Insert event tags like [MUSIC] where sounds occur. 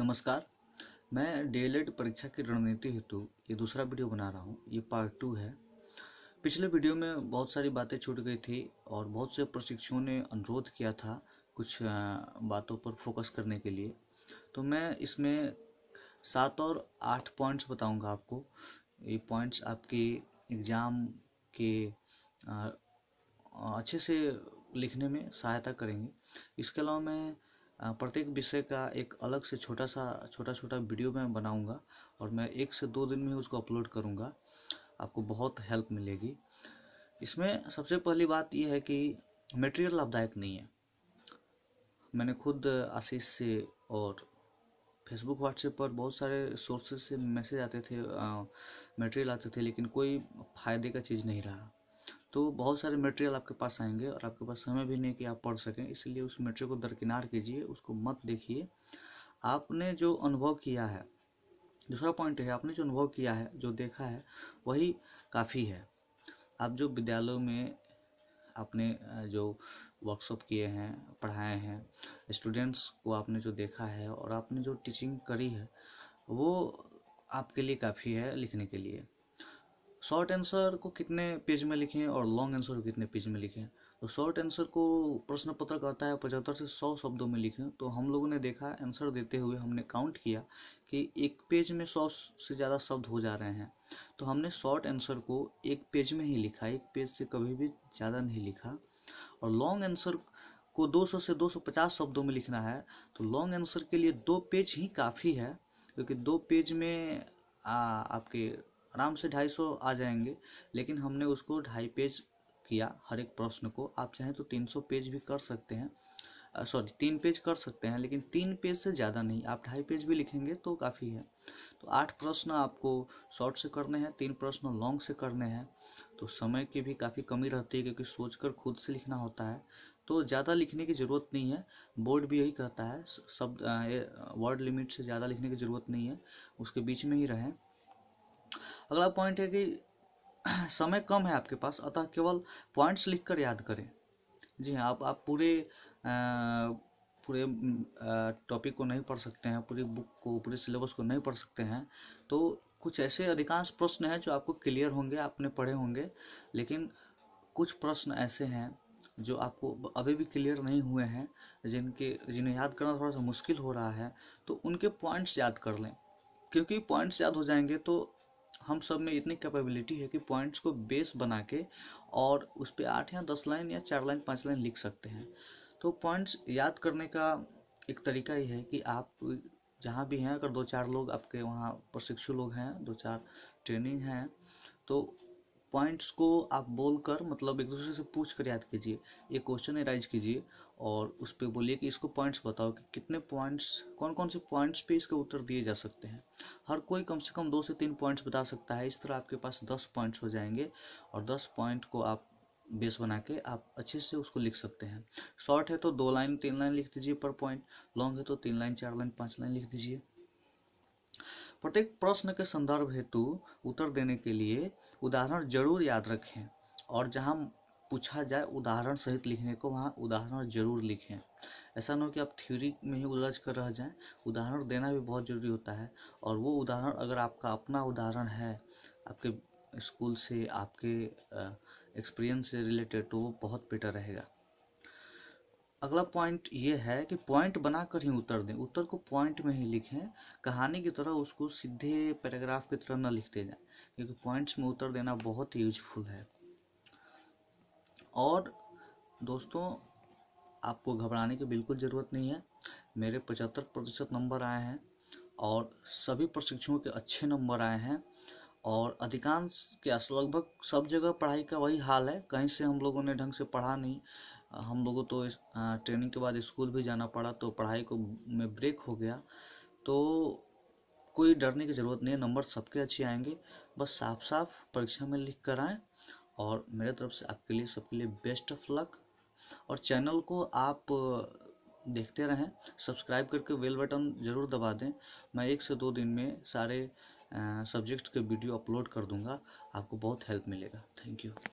नमस्कार मैं डीएलएड परीक्षा की रणनीति हेतु ये दूसरा वीडियो बना रहा हूँ ये पार्ट टू है पिछले वीडियो में बहुत सारी बातें छूट गई थी और बहुत से प्रशिक्षुओं ने अनुरोध किया था कुछ बातों पर फोकस करने के लिए तो मैं इसमें सात और आठ पॉइंट्स बताऊंगा आपको ये पॉइंट्स आपके एग्ज़ाम के अच्छे से लिखने में सहायता करेंगे इसके अलावा मैं प्रत्येक विषय का एक अलग से छोटा सा छोटा छोटा वीडियो मैं बनाऊंगा और मैं एक से दो दिन में उसको अपलोड करूंगा आपको बहुत हेल्प मिलेगी इसमें सबसे पहली बात यह है कि मटेरियल लाभदायक नहीं है मैंने खुद आशीष से और फेसबुक व्हाट्सएप पर बहुत सारे सोर्सेज से मैसेज आते थे मटेरियल आते थे लेकिन कोई फ़ायदे का चीज़ नहीं रहा तो बहुत सारे मटेरियल आपके पास आएंगे और आपके पास समय भी नहीं कि आप पढ़ सकें इसलिए उस मटेरियल को दरकिनार कीजिए उसको मत देखिए आपने जो अनुभव किया है दूसरा पॉइंट है आपने जो अनुभव किया है जो देखा है वही काफ़ी है आप जो विद्यालयों में आपने जो वर्कशॉप किए हैं पढ़ाए हैं स्टूडेंट्स को आपने जो देखा है और आपने जो टीचिंग करी है वो आपके लिए काफ़ी है लिखने के लिए शॉर्ट आंसर को कितने पेज में लिखें और लॉन्ग आंसर को कितने पेज में लिखें तो शॉर्ट आंसर को प्रश्न पत्र कहता है पचहत्तर से सौ शब्दों में लिखें तो हम लोगों ने देखा आंसर देते हुए हमने काउंट किया कि एक पेज में सौ से ज़्यादा शब्द हो जा रहे हैं तो हमने शॉर्ट आंसर को एक पेज में ही लिखा एक पेज से कभी भी ज़्यादा नहीं लिखा और लॉन्ग आंसर को 200 से 250 शब्दों में लिखना है तो लॉन्ग आंसर के लिए दो पेज ही काफ़ी है क्योंकि दो पेज में आ, आपके आराम से ढाई सौ आ जाएंगे लेकिन हमने उसको ढाई पेज किया हर एक प्रश्न को आप चाहें तो तीन सौ पेज भी कर सकते हैं सॉरी तीन पेज कर सकते हैं लेकिन तीन पेज से ज़्यादा नहीं आप ढाई पेज भी लिखेंगे तो काफ़ी है तो आठ प्रश्न आपको शॉर्ट से करने हैं तीन प्रश्न लॉन्ग से करने हैं तो समय की भी काफ़ी कमी रहती है क्योंकि सोचकर खुद से लिखना होता है तो ज़्यादा लिखने की ज़रूरत नहीं है बोर्ड भी यही कहता है शब्द वर्ड लिमिट से ज़्यादा लिखने की ज़रूरत नहीं है उसके बीच में ही रहें अगला पॉइंट है कि [CLEARS THROAT] समय कम है आपके पास अतः केवल पॉइंट्स लिखकर याद करें जी हाँ आप आप पूरे आ, पूरे टॉपिक को नहीं पढ़ सकते हैं पूरी बुक को पूरे सिलेबस को नहीं पढ़ सकते हैं तो कुछ ऐसे अधिकांश प्रश्न हैं जो आपको क्लियर होंगे आपने पढ़े होंगे लेकिन कुछ प्रश्न ऐसे हैं जो आपको अभी भी क्लियर नहीं हुए हैं जिनके जिन्हें याद करना थोड़ा सा मुश्किल हो रहा है तो उनके पॉइंट्स याद कर लें क्योंकि पॉइंट्स याद हो जाएंगे तो हम सब में इतनी कैपेबिलिटी है कि पॉइंट्स को बेस बना के और उस पर आठ या दस लाइन या चार लाइन पाँच लाइन लिख सकते हैं तो पॉइंट्स याद करने का एक तरीका ये है कि आप जहाँ भी हैं अगर दो चार लोग आपके वहाँ प्रशिक्षु लोग हैं दो चार ट्रेनिंग हैं तो पॉइंट्स को आप बोलकर मतलब एक दूसरे से पूछ कर याद कीजिए ये क्वेश्चन एराइज कीजिए और उस पर बोलिए कि इसको पॉइंट्स बताओ कि कितने पॉइंट्स कौन कौन से पॉइंट्स पे इसके उत्तर दिए जा सकते हैं हर कोई कम से कम दो से तीन पॉइंट्स बता सकता है इस तरह आपके पास दस पॉइंट्स हो जाएंगे और दस पॉइंट को आप बेस बना के आप अच्छे से उसको लिख सकते हैं शॉर्ट है तो दो लाइन तीन लाइन लिख दीजिए पर पॉइंट लॉन्ग है तो तीन लाइन चार लाइन पाँच लाइन लिख दीजिए प्रत्येक प्रश्न के संदर्भ हेतु उत्तर देने के लिए उदाहरण जरूर याद रखें और जहाँ पूछा जाए उदाहरण सहित लिखने को वहाँ उदाहरण जरूर लिखें ऐसा ना हो कि आप थ्योरी में ही उलझ कर रह जाएं उदाहरण देना भी बहुत ज़रूरी होता है और वो उदाहरण अगर आपका अपना उदाहरण है आपके स्कूल से आपके एक्सपीरियंस से रिलेटेड तो वो बहुत बेटर रहेगा अगला पॉइंट ये है कि पॉइंट बनाकर ही उत्तर दें उत्तर को पॉइंट में ही लिखें कहानी की तरह उसको सीधे पैराग्राफ की तरह न लिखते जाए क्योंकि पॉइंट्स में उत्तर देना बहुत ही यूजफुल है और दोस्तों आपको घबराने की बिल्कुल ज़रूरत नहीं है मेरे पचहत्तर प्रतिशत नंबर आए हैं और सभी प्रशिक्षुओं के अच्छे नंबर आए हैं और अधिकांश क्या लगभग सब जगह पढ़ाई का वही हाल है कहीं से हम लोगों ने ढंग से पढ़ा नहीं हम लोगों तो इस ट्रेनिंग के बाद स्कूल भी जाना पड़ा तो पढ़ाई को में ब्रेक हो गया तो कोई डरने की ज़रूरत नहीं है नंबर सबके अच्छे आएंगे बस साफ साफ परीक्षा में लिख कर आएँ और मेरे तरफ से आपके लिए सबके लिए बेस्ट ऑफ लक और चैनल को आप देखते रहें सब्सक्राइब करके बेल बटन ज़रूर दबा दें मैं एक से दो दिन में सारे सब्जेक्ट के वीडियो अपलोड कर दूंगा आपको बहुत हेल्प मिलेगा थैंक यू